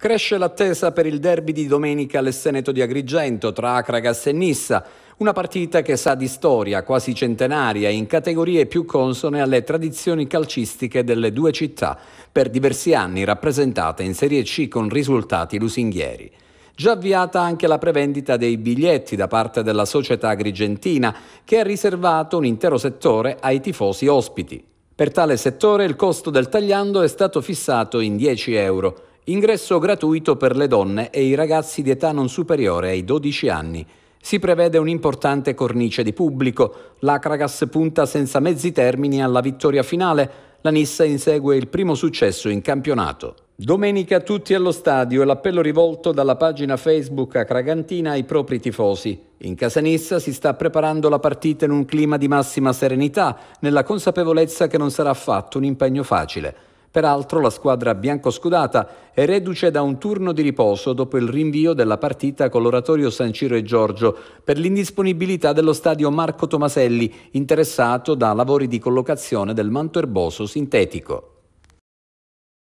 Cresce l'attesa per il derby di domenica al Seneto di Agrigento tra Acragas e Nissa, una partita che sa di storia quasi centenaria in categorie più consone alle tradizioni calcistiche delle due città, per diversi anni rappresentate in Serie C con risultati lusinghieri. Già avviata anche la prevendita dei biglietti da parte della società agrigentina, che ha riservato un intero settore ai tifosi ospiti. Per tale settore il costo del tagliando è stato fissato in 10 euro. Ingresso gratuito per le donne e i ragazzi di età non superiore ai 12 anni. Si prevede un'importante cornice di pubblico. L'Acragas punta senza mezzi termini alla vittoria finale. La Nissa insegue il primo successo in campionato. Domenica tutti allo stadio e l'appello rivolto dalla pagina Facebook Acragantina ai propri tifosi. In casa Nissa si sta preparando la partita in un clima di massima serenità, nella consapevolezza che non sarà affatto un impegno facile. Peraltro la squadra biancoscudata è reduce da un turno di riposo dopo il rinvio della partita con l'oratorio San Ciro e Giorgio per l'indisponibilità dello stadio Marco Tomaselli, interessato da lavori di collocazione del manto erboso sintetico.